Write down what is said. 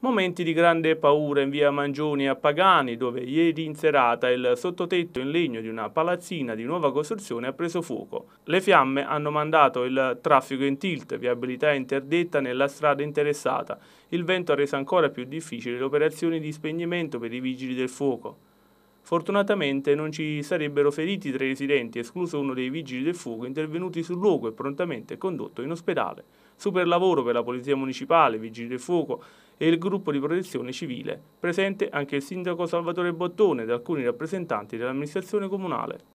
Momenti di grande paura in via Mangioni a Pagani, dove ieri in serata il sottotetto in legno di una palazzina di nuova costruzione ha preso fuoco. Le fiamme hanno mandato il traffico in tilt, viabilità interdetta nella strada interessata. Il vento ha reso ancora più difficili le operazioni di spegnimento per i vigili del fuoco. Fortunatamente non ci sarebbero feriti tra i residenti, escluso uno dei vigili del fuoco intervenuti sul luogo e prontamente condotto in ospedale. Super lavoro per la Polizia Municipale, Vigili del Fuoco e il gruppo di protezione civile. Presente anche il sindaco Salvatore Bottone ed alcuni rappresentanti dell'amministrazione comunale.